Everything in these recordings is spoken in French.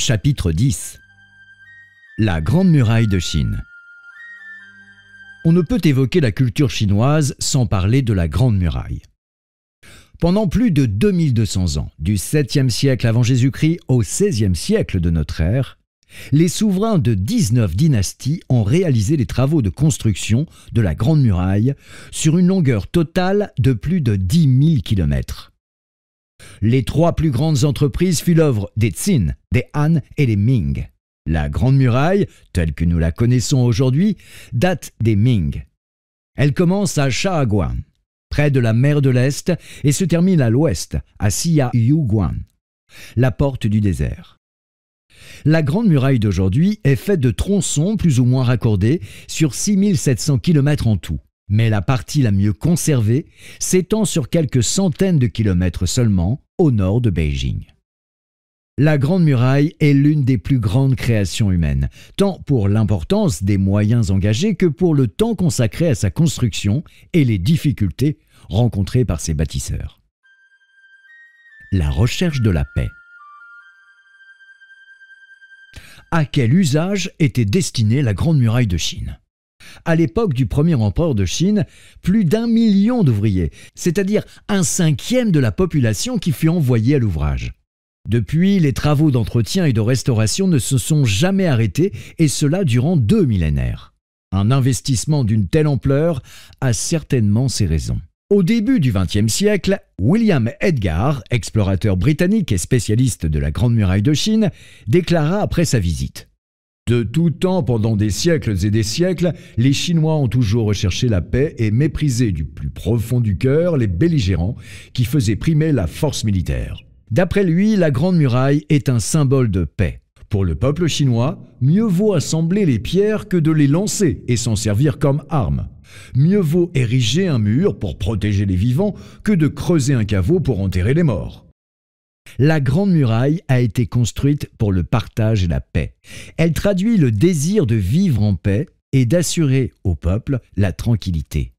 Chapitre 10 La Grande Muraille de Chine On ne peut évoquer la culture chinoise sans parler de la Grande Muraille. Pendant plus de 2200 ans, du 7e siècle avant Jésus-Christ au 16e siècle de notre ère, les souverains de 19 dynasties ont réalisé les travaux de construction de la Grande Muraille sur une longueur totale de plus de 10 000 kilomètres. Les trois plus grandes entreprises furent l'œuvre des Ts'in, des Han et des Ming. La Grande Muraille, telle que nous la connaissons aujourd'hui, date des Ming. Elle commence à Shaaguan, près de la mer de l'Est, et se termine à l'ouest, à Yuguan, la porte du désert. La Grande Muraille d'aujourd'hui est faite de tronçons plus ou moins raccordés sur 6700 km en tout mais la partie la mieux conservée s'étend sur quelques centaines de kilomètres seulement au nord de Beijing. La Grande Muraille est l'une des plus grandes créations humaines, tant pour l'importance des moyens engagés que pour le temps consacré à sa construction et les difficultés rencontrées par ses bâtisseurs. La recherche de la paix. À quel usage était destinée la Grande Muraille de Chine à l'époque du premier empereur de Chine, plus d'un million d'ouvriers, c'est-à-dire un cinquième de la population qui fut envoyée à l'ouvrage. Depuis, les travaux d'entretien et de restauration ne se sont jamais arrêtés, et cela durant deux millénaires. Un investissement d'une telle ampleur a certainement ses raisons. Au début du XXe siècle, William Edgar, explorateur britannique et spécialiste de la Grande Muraille de Chine, déclara après sa visite de tout temps, pendant des siècles et des siècles, les Chinois ont toujours recherché la paix et méprisé du plus profond du cœur les belligérants qui faisaient primer la force militaire. D'après lui, la Grande Muraille est un symbole de paix. Pour le peuple chinois, mieux vaut assembler les pierres que de les lancer et s'en servir comme arme. Mieux vaut ériger un mur pour protéger les vivants que de creuser un caveau pour enterrer les morts la Grande Muraille a été construite pour le partage et la paix. Elle traduit le désir de vivre en paix et d'assurer au peuple la tranquillité.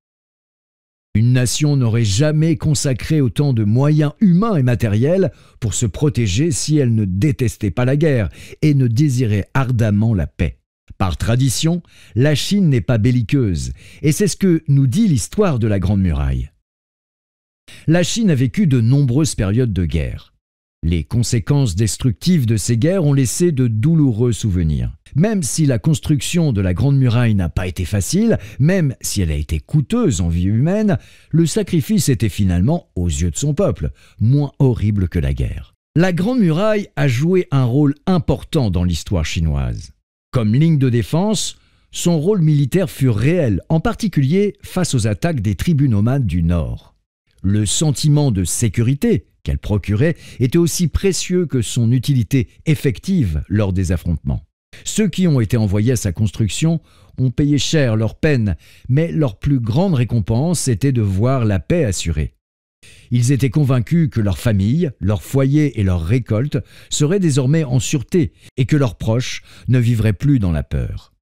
Une nation n'aurait jamais consacré autant de moyens humains et matériels pour se protéger si elle ne détestait pas la guerre et ne désirait ardemment la paix. Par tradition, la Chine n'est pas belliqueuse, et c'est ce que nous dit l'histoire de la Grande Muraille. La Chine a vécu de nombreuses périodes de guerre. Les conséquences destructives de ces guerres ont laissé de douloureux souvenirs. Même si la construction de la Grande Muraille n'a pas été facile, même si elle a été coûteuse en vie humaine, le sacrifice était finalement, aux yeux de son peuple, moins horrible que la guerre. La Grande Muraille a joué un rôle important dans l'histoire chinoise. Comme ligne de défense, son rôle militaire fut réel, en particulier face aux attaques des tribus nomades du Nord. Le sentiment de sécurité qu'elle procurait était aussi précieux que son utilité effective lors des affrontements. Ceux qui ont été envoyés à sa construction ont payé cher leur peine, mais leur plus grande récompense était de voir la paix assurée. Ils étaient convaincus que leur famille, leur foyer et leur récolte seraient désormais en sûreté et que leurs proches ne vivraient plus dans la peur.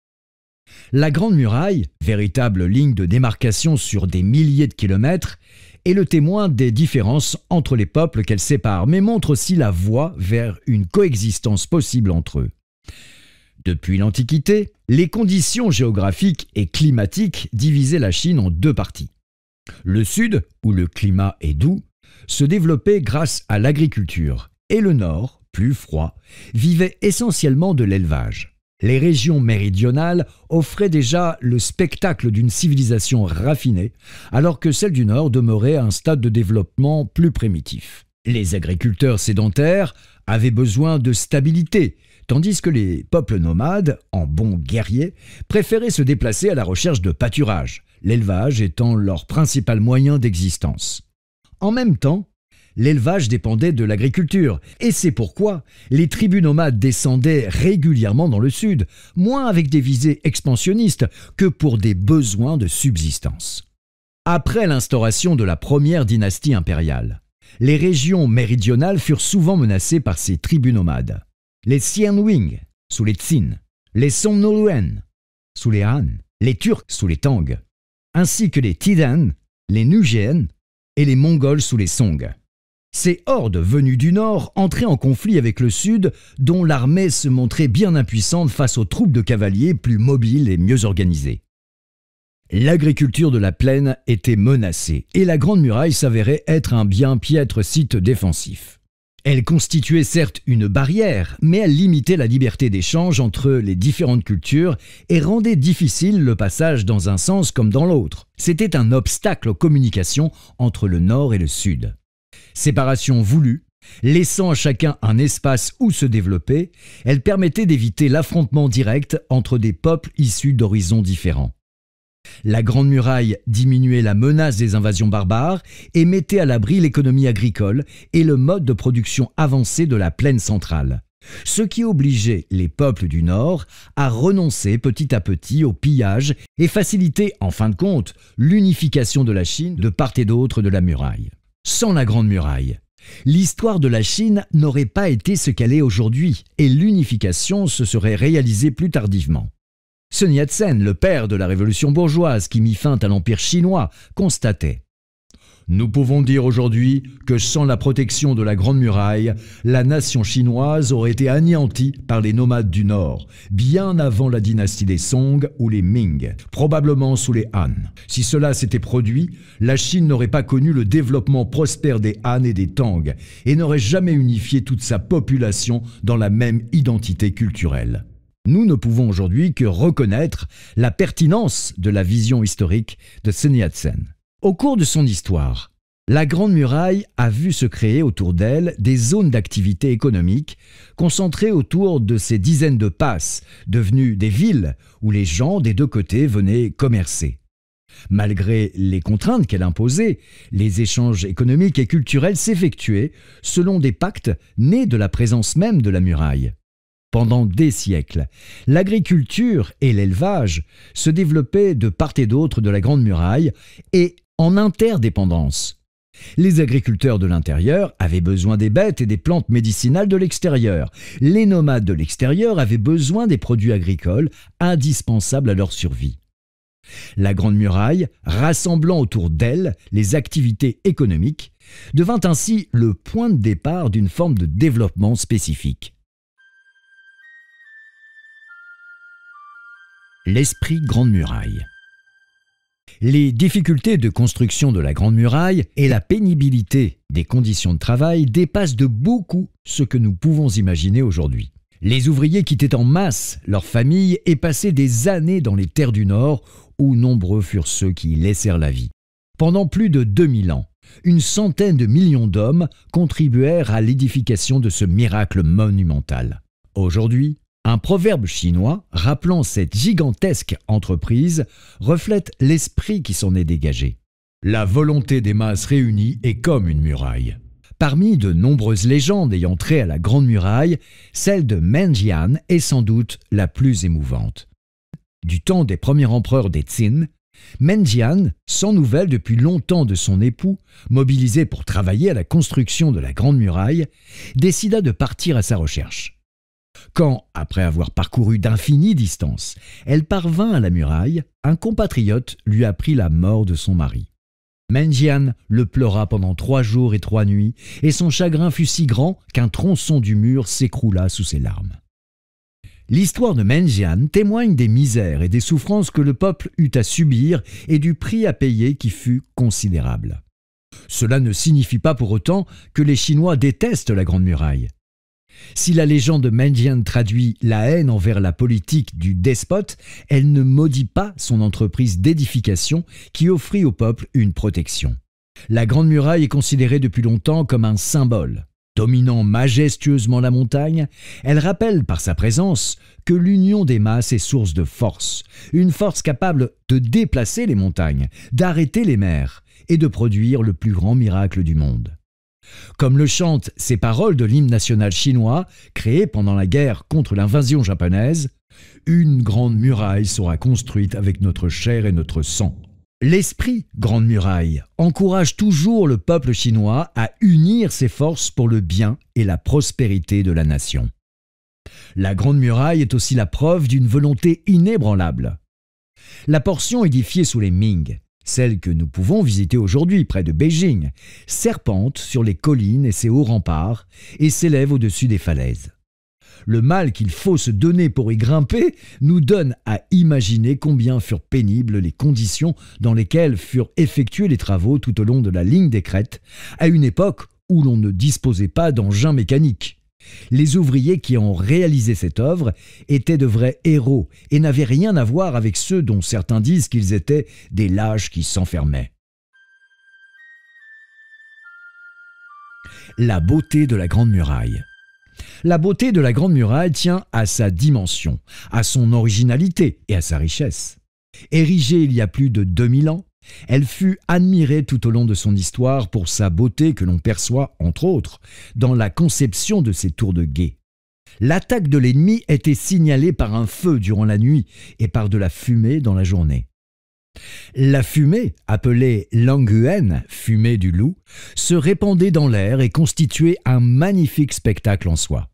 La Grande Muraille, véritable ligne de démarcation sur des milliers de kilomètres, est le témoin des différences entre les peuples qu'elle sépare, mais montre aussi la voie vers une coexistence possible entre eux. Depuis l'Antiquité, les conditions géographiques et climatiques divisaient la Chine en deux parties. Le sud, où le climat est doux, se développait grâce à l'agriculture, et le nord, plus froid, vivait essentiellement de l'élevage les régions méridionales offraient déjà le spectacle d'une civilisation raffinée, alors que celle du Nord demeurait à un stade de développement plus primitif. Les agriculteurs sédentaires avaient besoin de stabilité, tandis que les peuples nomades, en bons guerriers, préféraient se déplacer à la recherche de pâturage, l'élevage étant leur principal moyen d'existence. En même temps, l'élevage dépendait de l'agriculture, et c'est pourquoi les tribus nomades descendaient régulièrement dans le sud, moins avec des visées expansionnistes que pour des besoins de subsistance. Après l'instauration de la première dynastie impériale, les régions méridionales furent souvent menacées par ces tribus nomades. Les Xianwing, sous les Tsin, les Songnoluen sous les Han, les Turcs sous les Tang, ainsi que les Tidan, les Nugeen et les Mongols sous les Song. Ces hordes venues du nord entraient en conflit avec le sud, dont l'armée se montrait bien impuissante face aux troupes de cavaliers plus mobiles et mieux organisées. L'agriculture de la plaine était menacée et la Grande Muraille s'avérait être un bien piètre site défensif. Elle constituait certes une barrière, mais elle limitait la liberté d'échange entre les différentes cultures et rendait difficile le passage dans un sens comme dans l'autre. C'était un obstacle aux communications entre le nord et le sud. Séparation voulue, laissant à chacun un espace où se développer, elle permettait d'éviter l'affrontement direct entre des peuples issus d'horizons différents. La Grande Muraille diminuait la menace des invasions barbares et mettait à l'abri l'économie agricole et le mode de production avancé de la plaine centrale, ce qui obligeait les peuples du Nord à renoncer petit à petit au pillage et facilitait, en fin de compte, l'unification de la Chine de part et d'autre de la muraille. Sans la Grande Muraille, l'histoire de la Chine n'aurait pas été ce qu'elle est aujourd'hui et l'unification se serait réalisée plus tardivement. Sun Yat-sen, le père de la révolution bourgeoise qui mit fin à l'empire chinois, constatait nous pouvons dire aujourd'hui que sans la protection de la Grande Muraille, la nation chinoise aurait été anéantie par les nomades du Nord, bien avant la dynastie des Song ou les Ming, probablement sous les Han. Si cela s'était produit, la Chine n'aurait pas connu le développement prospère des Han et des Tang, et n'aurait jamais unifié toute sa population dans la même identité culturelle. Nous ne pouvons aujourd'hui que reconnaître la pertinence de la vision historique de Sun sen au cours de son histoire, la Grande Muraille a vu se créer autour d'elle des zones d'activité économique concentrées autour de ces dizaines de passes, devenues des villes où les gens des deux côtés venaient commercer. Malgré les contraintes qu'elle imposait, les échanges économiques et culturels s'effectuaient selon des pactes nés de la présence même de la muraille. Pendant des siècles, l'agriculture et l'élevage se développaient de part et d'autre de la Grande Muraille et en interdépendance. Les agriculteurs de l'intérieur avaient besoin des bêtes et des plantes médicinales de l'extérieur. Les nomades de l'extérieur avaient besoin des produits agricoles indispensables à leur survie. La Grande Muraille, rassemblant autour d'elle les activités économiques, devint ainsi le point de départ d'une forme de développement spécifique. L'esprit Grande Muraille les difficultés de construction de la Grande Muraille et la pénibilité des conditions de travail dépassent de beaucoup ce que nous pouvons imaginer aujourd'hui. Les ouvriers quittaient en masse leurs familles et passaient des années dans les terres du Nord, où nombreux furent ceux qui y laissèrent la vie. Pendant plus de 2000 ans, une centaine de millions d'hommes contribuèrent à l'édification de ce miracle monumental. Aujourd'hui, un proverbe chinois rappelant cette gigantesque entreprise reflète l'esprit qui s'en est dégagé. La volonté des masses réunies est comme une muraille. Parmi de nombreuses légendes ayant trait à la Grande Muraille, celle de Menjian est sans doute la plus émouvante. Du temps des premiers empereurs des Tsin, Menjian, sans nouvelles depuis longtemps de son époux, mobilisé pour travailler à la construction de la Grande Muraille, décida de partir à sa recherche quand, après avoir parcouru d'infinies distances, elle parvint à la muraille, un compatriote lui apprit la mort de son mari. Menjian le pleura pendant trois jours et trois nuits, et son chagrin fut si grand qu'un tronçon du mur s'écroula sous ses larmes. L'histoire de Menjian témoigne des misères et des souffrances que le peuple eut à subir et du prix à payer qui fut considérable. Cela ne signifie pas pour autant que les Chinois détestent la Grande Muraille. Si la légende Mendian traduit la haine envers la politique du despote, elle ne maudit pas son entreprise d'édification qui offrit au peuple une protection. La Grande Muraille est considérée depuis longtemps comme un symbole. Dominant majestueusement la montagne, elle rappelle par sa présence que l'union des masses est source de force, une force capable de déplacer les montagnes, d'arrêter les mers et de produire le plus grand miracle du monde comme le chantent ces paroles de l'hymne national chinois créé pendant la guerre contre l'invasion japonaise, une grande muraille sera construite avec notre chair et notre sang. L'esprit Grande Muraille encourage toujours le peuple chinois à unir ses forces pour le bien et la prospérité de la nation. La Grande Muraille est aussi la preuve d'une volonté inébranlable. La portion édifiée sous les Ming celle que nous pouvons visiter aujourd'hui près de Beijing, serpente sur les collines et ses hauts remparts et s'élève au-dessus des falaises. Le mal qu'il faut se donner pour y grimper nous donne à imaginer combien furent pénibles les conditions dans lesquelles furent effectués les travaux tout au long de la ligne des crêtes, à une époque où l'on ne disposait pas d'engins mécaniques. Les ouvriers qui ont réalisé cette œuvre étaient de vrais héros et n'avaient rien à voir avec ceux dont certains disent qu'ils étaient des lâches qui s'enfermaient. La beauté de la Grande Muraille. La beauté de la Grande Muraille tient à sa dimension, à son originalité et à sa richesse. Érigée il y a plus de 2000 ans, elle fut admirée tout au long de son histoire pour sa beauté que l'on perçoit, entre autres, dans la conception de ses tours de guet. L'attaque de l'ennemi était signalée par un feu durant la nuit et par de la fumée dans la journée. La fumée, appelée languen, fumée du loup, se répandait dans l'air et constituait un magnifique spectacle en soi.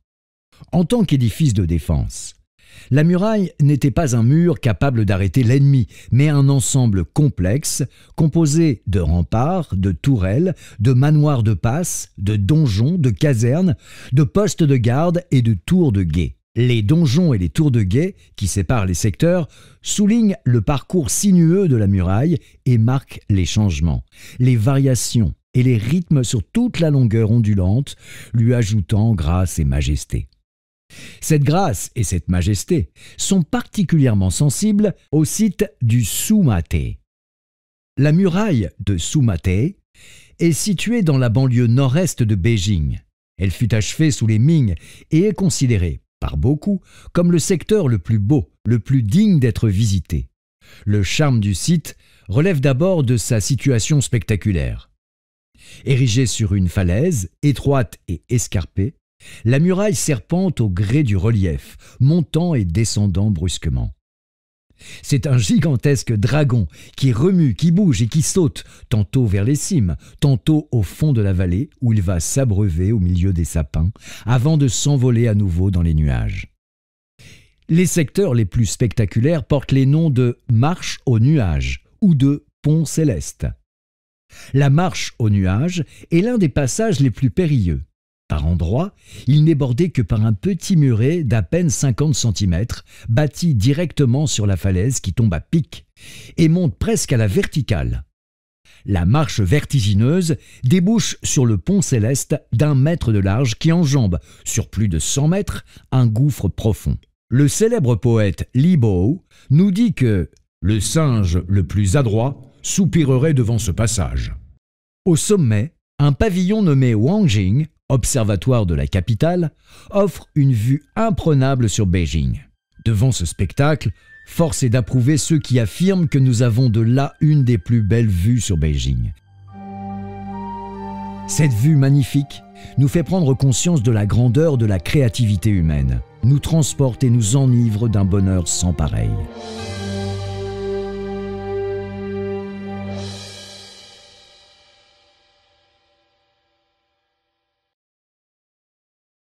En tant qu'édifice de défense, la muraille n'était pas un mur capable d'arrêter l'ennemi, mais un ensemble complexe, composé de remparts, de tourelles, de manoirs de passe, de donjons, de casernes, de postes de garde et de tours de guet. Les donjons et les tours de guet, qui séparent les secteurs, soulignent le parcours sinueux de la muraille et marquent les changements, les variations et les rythmes sur toute la longueur ondulante, lui ajoutant grâce et majesté. Cette grâce et cette majesté sont particulièrement sensibles au site du Soumaté. La muraille de Soumaté est située dans la banlieue nord-est de Beijing. Elle fut achevée sous les Ming et est considérée, par beaucoup, comme le secteur le plus beau, le plus digne d'être visité. Le charme du site relève d'abord de sa situation spectaculaire. Érigée sur une falaise étroite et escarpée, la muraille serpente au gré du relief, montant et descendant brusquement. C'est un gigantesque dragon qui remue, qui bouge et qui saute, tantôt vers les cimes, tantôt au fond de la vallée, où il va s'abreuver au milieu des sapins, avant de s'envoler à nouveau dans les nuages. Les secteurs les plus spectaculaires portent les noms de marche aux nuages ou de pont céleste. La marche aux nuages est l'un des passages les plus périlleux. Par endroits, il n'est bordé que par un petit muret d'à peine 50 cm, bâti directement sur la falaise qui tombe à pic et monte presque à la verticale. La marche vertigineuse débouche sur le pont céleste d'un mètre de large qui enjambe, sur plus de 100 mètres, un gouffre profond. Le célèbre poète Li Bo nous dit que le singe le plus adroit soupirerait devant ce passage. Au sommet, un pavillon nommé Wangjing observatoire de la capitale, offre une vue imprenable sur Beijing. Devant ce spectacle, force est d'approuver ceux qui affirment que nous avons de là une des plus belles vues sur Beijing. Cette vue magnifique nous fait prendre conscience de la grandeur de la créativité humaine, nous transporte et nous enivre d'un bonheur sans pareil.